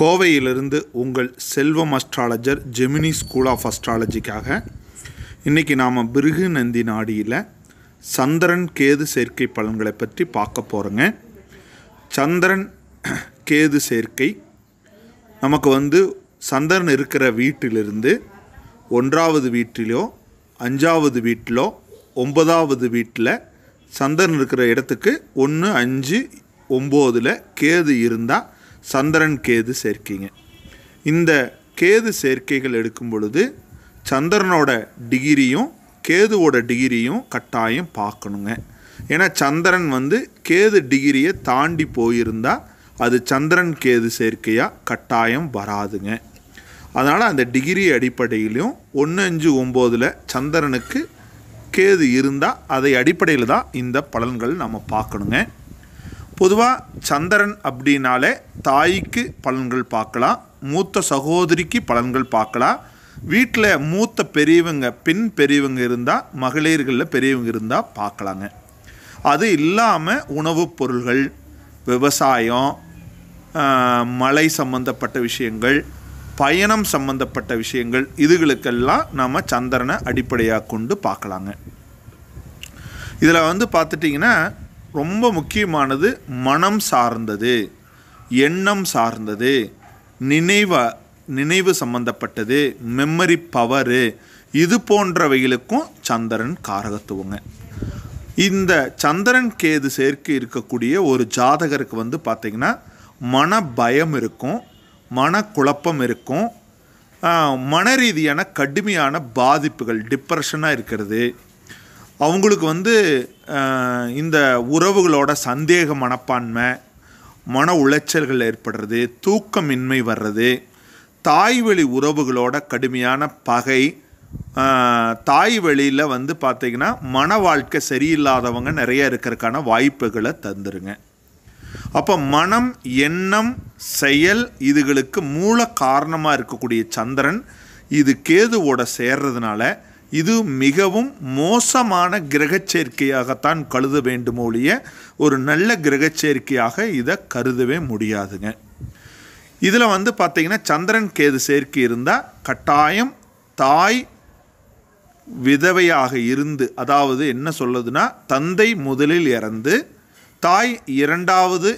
கோவையிலிருந்து உங்கள் Selvam astrologer Gemini school of அஸ்ட்ராலஜிக்காக இன்றைக்கி நாம் பிருகு நந்தி நாடியில் சந்திரன் கேது சேர்க்கை பலன்களை பற்றி பார்க்க போகிறோங்க சந்திரன் கேது சேர்க்கை நமக்கு வந்து சந்திரன் இருக்கிற வீட்டிலிருந்து ஒன்றாவது வீட்டிலோ அஞ்சாவது வீட்டிலோ ஒன்பதாவது வீட்டில் சந்திரன் இருக்கிற இடத்துக்கு ஒன்று அஞ்சு ஒம்போதில் கேது இருந்தால் சந்திரன் கேது சேர்க்கைங்க இந்த கேது சேர்க்கைகள் எடுக்கும் பொழுது சந்திரனோட டிகிரியும் கேதுவோட டிகிரியும் கட்டாயம் பார்க்கணுங்க ஏன்னா சந்திரன் வந்து கேது டிகிரியை தாண்டி போயிருந்தால் அது சந்திரன் கேது சேர்க்கையாக கட்டாயம் வராதுங்க அதனால் அந்த டிகிரி அடிப்படையிலையும் ஒன்று அஞ்சு ஒம்போதில் சந்திரனுக்கு கேது இருந்தால் அதை அடிப்படையில் தான் இந்த பலன்கள் நம்ம பார்க்கணுங்க பொதுவாக சந்திரன் அப்படின்னாலே தாய்க்கு பலன்கள் பார்க்கலாம் மூத்த சகோதரிக்கு பலன்கள் பார்க்கலாம் வீட்டில் மூத்த பெரியவங்க பின் பெரியவங்க இருந்தால் மகளிர்களில் பெரியவங்க இருந்தால் பார்க்கலாங்க அது இல்லாமல் உணவுப் பொருள்கள் விவசாயம் மலை சம்பந்தப்பட்ட விஷயங்கள் பயணம் சம்பந்தப்பட்ட விஷயங்கள் இதுகளுக்கெல்லாம் நம்ம சந்திரனை அடிப்படையாக கொண்டு பார்க்கலாங்க இதில் வந்து பார்த்துட்டிங்கன்னா ரொம்ப முக்கியமானது மனம் சார்ந்தது எண்ணம் சார்ந்தது நினைவ நினைவு சம்பந்தப்பட்டது மெமரி பவரு இது போன்றவைகளுக்கும் சந்திரன் காரகத்துவங்க இந்த சந்திரன் கேது சேர்க்கை இருக்கக்கூடிய ஒரு ஜாதகருக்கு வந்து பார்த்திங்கன்னா மன பயம் இருக்கும் மனக்குழப்பம் இருக்கும் மன ரீதியான கடுமையான பாதிப்புகள் டிப்ரெஷனாக இருக்கிறது அவங்களுக்கு வந்து இந்த உறவுகளோட சந்தேக மனப்பான்மை மன உளைச்சல்கள் ஏற்படுறது தூக்கமின்மை வர்றது தாய்வழி உறவுகளோட கடுமையான பகை தாய் வழியில் வந்து பார்த்திங்கன்னா மன வாழ்க்கை சரியில்லாதவங்க நிறைய இருக்கிறதுக்கான வாய்ப்புகளை தந்துருங்க அப்போ மனம் எண்ணம் செயல் இதுகளுக்கு மூல காரணமாக இருக்கக்கூடிய சந்திரன் இது கேதுவோட சேர்றதுனால இது மிகவும் மோசமான கிரக சேர்க்கையாகத்தான் கருத வேண்டுமோழிய ஒரு நல்ல கிரக சேர்க்கையாக இதை கருதவே முடியாதுங்க இதில் வந்து பார்த்திங்கன்னா சந்திரன் கேது சேர்க்கை இருந்தால் கட்டாயம் தாய் விதவையாக இருந்து அதாவது என்ன சொல்லுதுன்னா தந்தை முதலில் இறந்து தாய் இரண்டாவது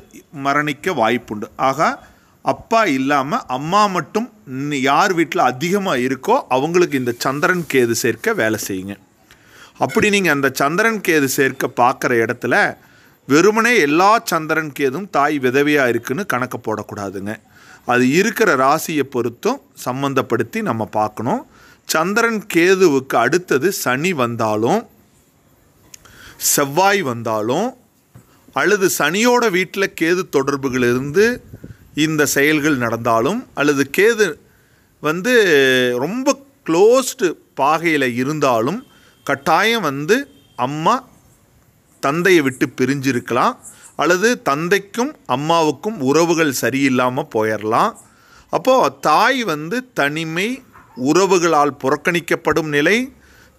மரணிக்க வாய்ப்புண்டு ஆகா அப்பா இல்லாமல் அம்மா மட்டும் யார் வீட்டில் அதிகமாக இருக்கோ அவங்களுக்கு இந்த சந்திரன் கேது சேர்க்க வேலை செய்யுங்க அப்படி நீங்கள் அந்த சந்திரன் கேது சேர்க்க பார்க்குற இடத்துல வெறுமனே எல்லா சந்திரன் கேதும் தாய் விதவியாக இருக்குன்னு கணக்கு போடக்கூடாதுங்க அது இருக்கிற ராசியை பொறுத்தும் சம்மந்தப்படுத்தி நம்ம பார்க்கணும் சந்திரன் கேதுவுக்கு அடுத்தது சனி வந்தாலும் செவ்வாய் வந்தாலும் அல்லது சனியோட வீட்டில் கேது தொடர்புகளிலிருந்து இந்த செயல்கள் நடந்தாலும் அல்லது கேது வந்து ரொம்ப க்ளோஸ்டு பாகையில் இருந்தாலும் கட்டாயம் வந்து அம்மா தந்தையை விட்டு பிரிஞ்சிருக்கலாம் அல்லது தந்தைக்கும் அம்மாவுக்கும் உறவுகள் சரியில்லாமல் போயிடலாம் அப்போது தாய் வந்து தனிமை உறவுகளால் புறக்கணிக்கப்படும் நிலை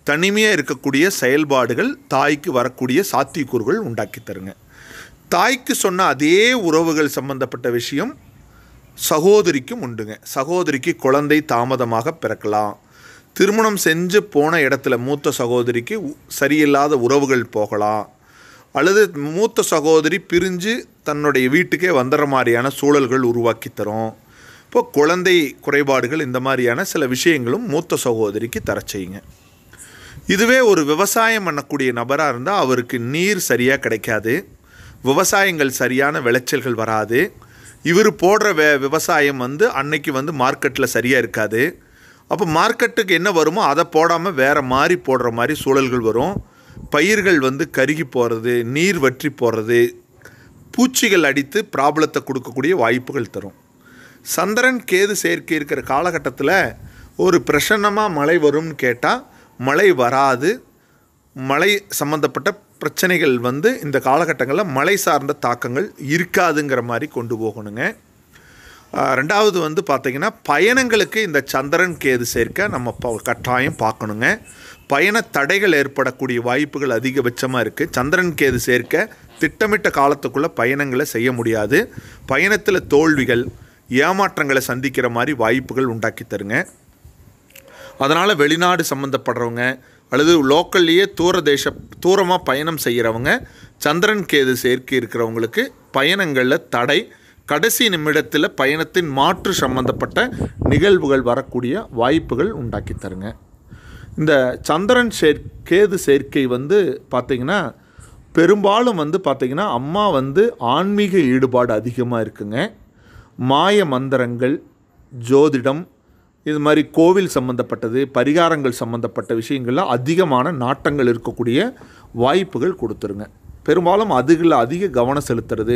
தனிமையாக இருக்கக்கூடிய செயல்பாடுகள் தாய்க்கு வரக்கூடிய சாத்தியக்கூறுகள் உண்டாக்கி தருங்க தாய்க்கு சொன்ன அதே உறவுகள் சம்பந்தப்பட்ட விஷயம் சகோதரிக்கும் உண்டுங்க சகோதரிக்கு குழந்தை தாமதமாக பிறக்கலாம் திருமணம் செஞ்சு போன இடத்துல மூத்த சகோதரிக்கு சரியில்லாத உறவுகள் போகலாம் அல்லது மூத்த சகோதரி பிரிஞ்சு தன்னுடைய வீட்டுக்கே வந்துடுற மாதிரியான சூழல்கள் உருவாக்கி தரும் இப்போ குழந்தை குறைபாடுகள் இந்த மாதிரியான சில விஷயங்களும் மூத்த சகோதரிக்கு தர செய்யுங்க இதுவே ஒரு விவசாயம் பண்ணக்கூடிய நபராக இருந்தால் அவருக்கு நீர் சரியாக கிடைக்காது விவசாயங்கள் சரியான விளைச்சல்கள் வராது இவர் போடுற வே விவசாயம் வந்து அன்னைக்கு வந்து மார்க்கெட்டில் சரியாக இருக்காது அப்போ மார்க்கெட்டுக்கு என்ன வருமோ அதை போடாமல் வேறு மாதிரி போடுற மாதிரி சூழல்கள் வரும் பயிர்கள் வந்து கருகி போகிறது நீர் வற்றி போகிறது பூச்சிகள் அடித்து ப்ராப்ளத்தை கொடுக்கக்கூடிய வாய்ப்புகள் தரும் சந்திரன் கேது சேர்க்கை இருக்கிற காலகட்டத்தில் ஒரு பிரசன்னமாக மழை வரும்னு கேட்டால் மழை வராது மழை சம்மந்தப்பட்ட பிரச்சனைகள் வந்து இந்த காலகட்டங்களில் மழை சார்ந்த தாக்கங்கள் இருக்காதுங்கிற மாதிரி கொண்டு போகணுங்க ரெண்டாவது வந்து பார்த்திங்கன்னா பயணங்களுக்கு இந்த சந்திரன் கேது சேர்க்க நம்ம கட்டாயம் பார்க்கணுங்க பயண தடைகள் ஏற்படக்கூடிய வாய்ப்புகள் அதிகபட்சமாக இருக்குது சந்திரன் கேது சேர்க்க திட்டமிட்ட காலத்துக்குள்ளே பயணங்களை செய்ய முடியாது பயணத்தில் தோல்விகள் ஏமாற்றங்களை சந்திக்கிற மாதிரி வாய்ப்புகள் உண்டாக்கி தருங்க அதனால் வெளிநாடு சம்மந்தப்படுறவங்க அல்லது லோக்கல்லையே தூர தேச தூரமாக பயணம் செய்கிறவங்க சந்திரன் கேது சேர்க்கை இருக்கிறவங்களுக்கு பயணங்களில் தடை கடைசி நிமிடத்தில் பயணத்தின் மாற்று சம்பந்தப்பட்ட நிகழ்வுகள் வரக்கூடிய வாய்ப்புகள் உண்டாக்கி தருங்க இந்த சந்திரன் சேர் கேது சேர்க்கை வந்து பார்த்திங்கன்னா பெரும்பாலும் வந்து பார்த்திங்கன்னா அம்மா வந்து ஆன்மீக ஈடுபாடு அதிகமாக இருக்குங்க மாய மந்திரங்கள் ஜோதிடம் இது மாதிரி கோவில் சம்மந்தப்பட்டது பரிகாரங்கள் சம்மந்தப்பட்ட விஷயங்களில் அதிகமான நாட்டங்கள் இருக்கக்கூடிய வாய்ப்புகள் கொடுத்துருங்க பெரும்பாலும் அதுகளில் அதிக கவனம் செலுத்துறது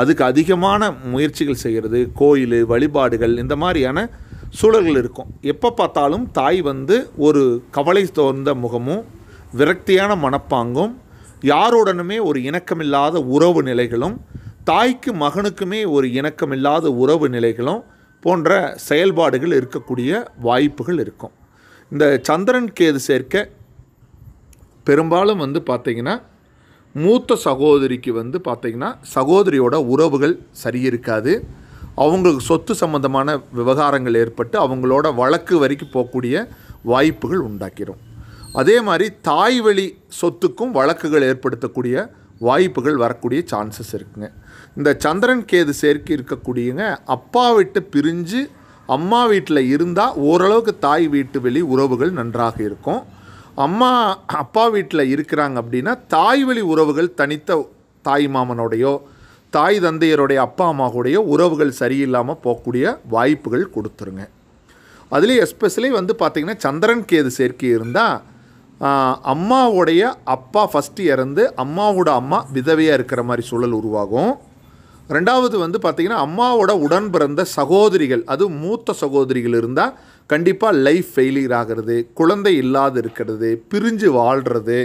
அதுக்கு அதிகமான முயற்சிகள் செய்கிறது கோயில் வழிபாடுகள் இந்த மாதிரியான சூழல்கள் இருக்கும் எப்போ பார்த்தாலும் தாய் வந்து ஒரு கவலை தோர்ந்த முகமும் விரக்தியான மனப்பாங்கும் யாருடனுமே ஒரு இணக்கமில்லாத உறவு நிலைகளும் தாய்க்கு மகனுக்குமே ஒரு இணக்கமில்லாத உறவு நிலைகளும் போன்ற செயல்பாடுகள் இருக்கக்கூடிய வாய்ப்புகள் இருக்கும் இந்த சந்திரன் கேது சேர்க்க பெரும்பாலும் வந்து பார்த்திங்கன்னா மூத்த சகோதரிக்கு வந்து பார்த்திங்கன்னா சகோதரியோட உறவுகள் சரியிருக்காது அவங்களுக்கு சொத்து சம்மந்தமான விவகாரங்கள் ஏற்பட்டு அவங்களோட வழக்கு வரைக்கும் போகக்கூடிய வாய்ப்புகள் உண்டாக்கிடும் அதே மாதிரி தாய்வழி சொத்துக்கும் வழக்குகள் ஏற்படுத்தக்கூடிய வாய்ப்புகள் வரக்கூடிய சான்சஸ் இருக்குங்க இந்த சந்திரன் கேது சேர்க்கை இருக்கக்கூடியங்க அப்பா விட்டு பிரிஞ்சு அம்மா வீட்டில் இருந்தால் ஓரளவுக்கு தாய் வீட்டு வெளி உறவுகள் நன்றாக இருக்கும் அம்மா அப்பா வீட்டில் இருக்கிறாங்க அப்படின்னா தாய் வழி உறவுகள் தனித்த தாய் மாமனோடையோ தாய் தந்தையருடைய அப்பா அம்மா உறவுகள் சரியில்லாமல் போகக்கூடிய வாய்ப்புகள் கொடுத்துருங்க அதுலேயும் எஸ்பெஷலி வந்து பார்த்திங்கன்னா சந்திரன் கேது சேர்க்கை இருந்தால் அம்மாவுடைய அப்பா ஃபஸ்ட்டு இறந்து அம்மாவோட அம்மா விதவையாக இருக்கிற மாதிரி சூழல் உருவாகும் ரெண்டாவது வந்து பார்த்திங்கன்னா அம்மாவோட உடன் பிறந்த சகோதரிகள் அது மூத்த சகோதரிகள் இருந்தால் கண்டிப்பாக லைஃப் ஃபெயிலியர் ஆகிறது குழந்தை இல்லாது இருக்கிறது பிரிஞ்சு வாழ்கிறது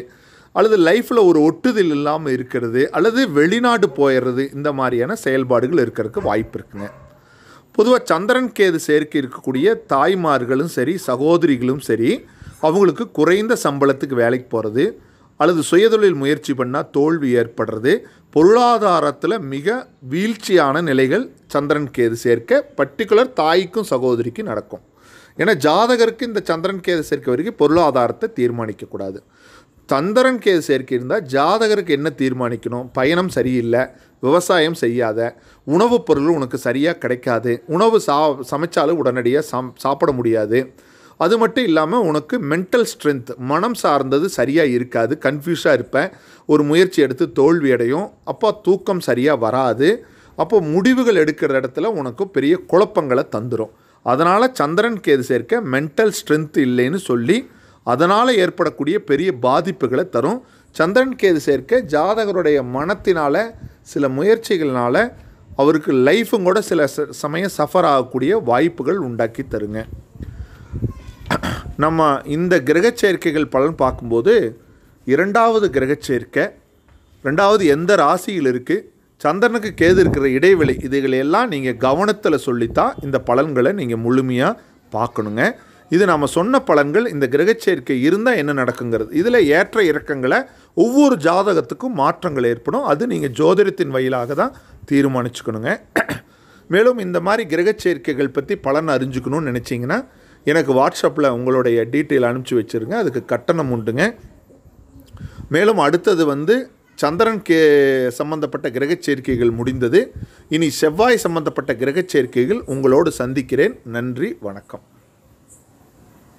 அல்லது லைஃப்பில் ஒரு ஒட்டுதல் இல்லாமல் இருக்கிறது அல்லது வெளிநாடு போயிடுறது இந்த மாதிரியான செயல்பாடுகள் இருக்கிறதுக்கு வாய்ப்பு இருக்குங்க பொதுவாக சந்திரன் கேது சேர்க்கை இருக்கக்கூடிய தாய்மார்களும் சரி சகோதரிகளும் சரி அவங்களுக்கு குறைந்த சம்பளத்துக்கு வேலைக்கு போகிறது அல்லது சுயதொழில் முயற்சி பண்ணால் தோல்வி ஏற்படுறது பொருளாதாரத்தில் மிக வீழ்ச்சியான நிலைகள் சந்திரன் கேது சேர்க்க பர்டிகுலர் தாய்க்கும் சகோதரிக்கும் நடக்கும் ஏன்னா ஜாதகருக்கு இந்த சந்திரன் கேது சேர்க்க வரைக்கும் பொருளாதாரத்தை தீர்மானிக்கக்கூடாது சந்திரன் கேது சேர்க்கை இருந்தால் ஜாதகருக்கு என்ன தீர்மானிக்கணும் பயணம் சரியில்லை விவசாயம் செய்யாத உணவுப் பொருள் உனக்கு சரியாக கிடைக்காது உணவு சா சமைச்சாலும் உடனடியாக சாப்பிட முடியாது அது மட்டும் இல்லாமல் உனக்கு மென்டல் ஸ்ட்ரென்த் மனம் சார்ந்தது சரியாக இருக்காது கன்ஃபியூஸாக இருப்பேன் ஒரு முயற்சி எடுத்து தோல்வி அடையும் அப்போ தூக்கம் சரியாக வராது அப்போ முடிவுகள் எடுக்கிற இடத்துல உனக்கு பெரிய குழப்பங்களை தந்துடும் அதனால் சந்திரன் கேது சேர்க்க மென்டல் ஸ்ட்ரென்த் இல்லைன்னு சொல்லி அதனால் ஏற்படக்கூடிய பெரிய பாதிப்புகளை தரும் சந்திரன் கேது சேர்க்க ஜாதகருடைய மனத்தினால் சில முயற்சிகள்னால் அவருக்கு லைஃபும் கூட சில சமயம் சஃபர் ஆகக்கூடிய வாய்ப்புகள் உண்டாக்கி தருங்க நம்ம இந்த கிரக சேர்க்கைகள் பலன் பார்க்கும்போது இரண்டாவது கிரக சேர்க்கை ரெண்டாவது எந்த ராசியில் இருக்குது சந்திரனுக்கு கேது இருக்கிற இடைவெளி இதுகளையெல்லாம் நீங்கள் கவனத்தில் சொல்லித்தான் இந்த பலன்களை நீங்கள் முழுமையாக பார்க்கணுங்க இது நம்ம சொன்ன பலன்கள் இந்த கிரகச்சேர்க்கை இருந்தால் என்ன நடக்குங்கிறது இதில் ஏற்ற இறக்கங்களை ஒவ்வொரு ஜாதகத்துக்கும் மாற்றங்கள் ஏற்படும் அது நீங்கள் ஜோதிடத்தின் வழியிலாக தான் தீர்மானிச்சுக்கணுங்க மேலும் இந்த மாதிரி கிரகச்சேர்க்கைகள் பற்றி பலன் அறிஞ்சுக்கணும்னு நினச்சிங்கன்னா எனக்கு வாட்ஸ்அப்பில் உங்களுடைய டீட்டெயில் அனுப்பிச்சி வச்சுருங்க அதுக்கு கட்டணம் உண்டுங்க மேலும் அடுத்தது வந்து சந்திரன் கே சம்பந்தப்பட்ட கிரக சேர்க்கைகள் முடிந்தது இனி செவ்வாய் சம்பந்தப்பட்ட கிரக சேர்க்கைகள் உங்களோடு சந்திக்கிறேன் நன்றி வணக்கம்